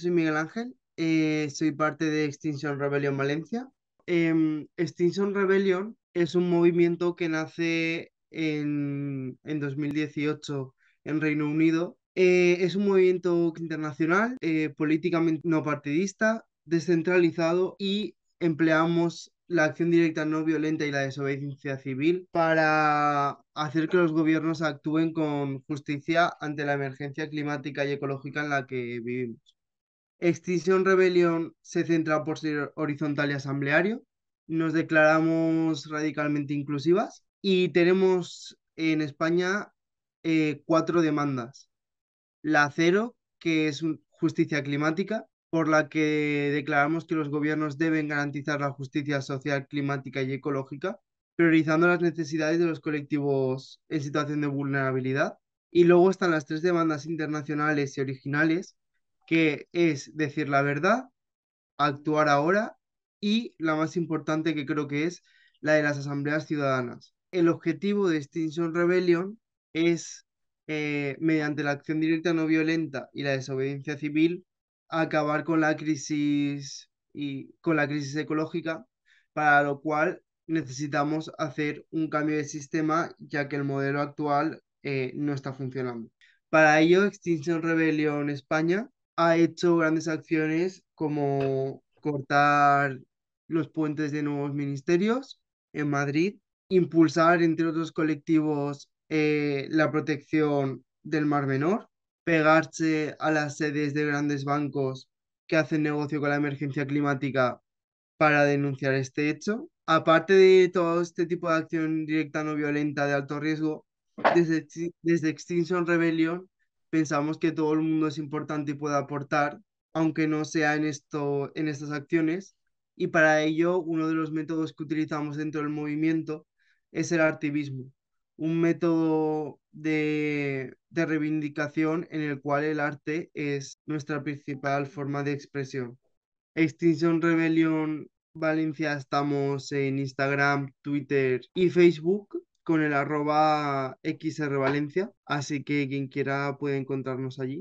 soy Miguel Ángel, eh, soy parte de Extinction Rebellion Valencia. Em, Extinction Rebellion es un movimiento que nace en, en 2018 en Reino Unido. Eh, es un movimiento internacional, eh, políticamente no partidista, descentralizado y empleamos la acción directa no violenta y la desobediencia civil para hacer que los gobiernos actúen con justicia ante la emergencia climática y ecológica en la que vivimos. Extinción Rebelión se centra por ser horizontal y asambleario. Nos declaramos radicalmente inclusivas y tenemos en España eh, cuatro demandas. La cero, que es justicia climática, por la que declaramos que los gobiernos deben garantizar la justicia social, climática y ecológica, priorizando las necesidades de los colectivos en situación de vulnerabilidad. Y luego están las tres demandas internacionales y originales, que es decir la verdad, actuar ahora y la más importante que creo que es la de las asambleas ciudadanas. El objetivo de Extinction Rebellion es, eh, mediante la acción directa no violenta y la desobediencia civil, acabar con la crisis y con la crisis ecológica, para lo cual necesitamos hacer un cambio de sistema ya que el modelo actual eh, no está funcionando. Para ello, Extinction Rebellion España ha hecho grandes acciones como cortar los puentes de nuevos ministerios en Madrid, impulsar, entre otros colectivos, eh, la protección del Mar Menor, pegarse a las sedes de grandes bancos que hacen negocio con la emergencia climática para denunciar este hecho. Aparte de todo este tipo de acción directa no violenta de alto riesgo, desde, desde Extinction Rebellion pensamos que todo el mundo es importante y puede aportar, aunque no sea en, en estas acciones. Y para ello, uno de los métodos que utilizamos dentro del movimiento es el artivismo. un método de, de reivindicación en el cual el arte es nuestra principal forma de expresión. Extinción rebelión Valencia estamos en Instagram, Twitter y Facebook con el arroba XR Valencia, así que quien quiera puede encontrarnos allí